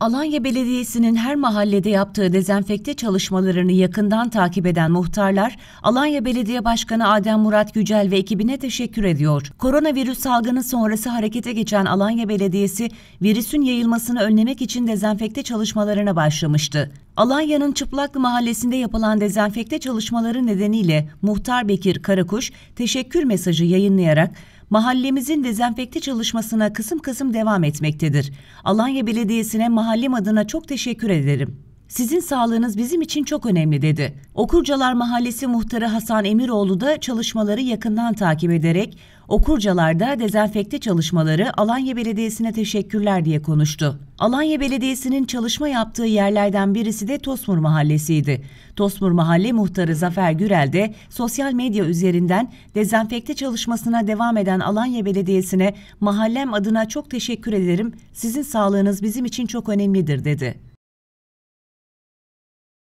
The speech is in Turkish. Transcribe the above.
Alanya Belediyesi'nin her mahallede yaptığı dezenfekte çalışmalarını yakından takip eden muhtarlar, Alanya Belediye Başkanı Adem Murat Gücel ve ekibine teşekkür ediyor. Koronavirüs salgını sonrası harekete geçen Alanya Belediyesi, virüsün yayılmasını önlemek için dezenfekte çalışmalarına başlamıştı. Alanya'nın Çıplaklı Mahallesi'nde yapılan dezenfekte çalışmaları nedeniyle muhtar Bekir Karakuş teşekkür mesajı yayınlayarak mahallemizin dezenfekte çalışmasına kısım kısım devam etmektedir. Alanya Belediyesi'ne mahallem adına çok teşekkür ederim. Sizin sağlığınız bizim için çok önemli dedi. Okurcalar Mahallesi Muhtarı Hasan Emiroğlu da çalışmaları yakından takip ederek Okurcalar'da dezenfekte çalışmaları Alanya Belediyesi'ne teşekkürler diye konuştu. Alanya Belediyesi'nin çalışma yaptığı yerlerden birisi de Tosmur Mahallesi'ydi. Tosmur Mahalle Muhtarı Zafer Gürel de sosyal medya üzerinden dezenfekte çalışmasına devam eden Alanya Belediyesi'ne mahallem adına çok teşekkür ederim, sizin sağlığınız bizim için çok önemlidir dedi.